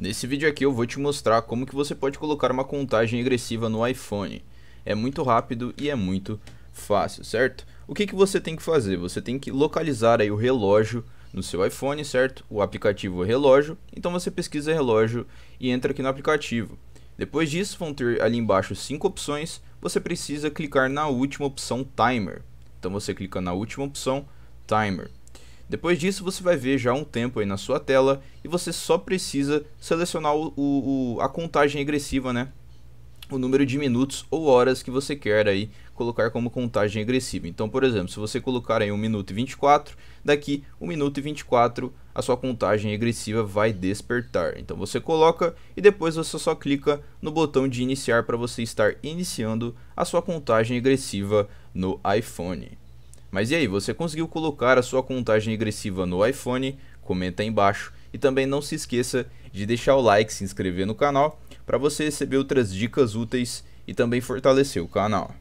Nesse vídeo aqui eu vou te mostrar como que você pode colocar uma contagem regressiva no iPhone. É muito rápido e é muito fácil, certo? O que, que você tem que fazer? Você tem que localizar aí o relógio no seu iPhone, certo? O aplicativo relógio, então você pesquisa relógio e entra aqui no aplicativo. Depois disso vão ter ali embaixo cinco opções, você precisa clicar na última opção Timer. Então você clica na última opção Timer. Depois disso você vai ver já um tempo aí na sua tela e você só precisa selecionar o, o, a contagem regressiva, né? O número de minutos ou horas que você quer aí colocar como contagem regressiva. Então, por exemplo, se você colocar aí 1 minuto e 24, daqui 1 minuto e 24 a sua contagem regressiva vai despertar. Então você coloca e depois você só clica no botão de iniciar para você estar iniciando a sua contagem regressiva no iPhone. Mas e aí, você conseguiu colocar a sua contagem regressiva no iPhone? Comenta aí embaixo e também não se esqueça de deixar o like, se inscrever no canal para você receber outras dicas úteis e também fortalecer o canal.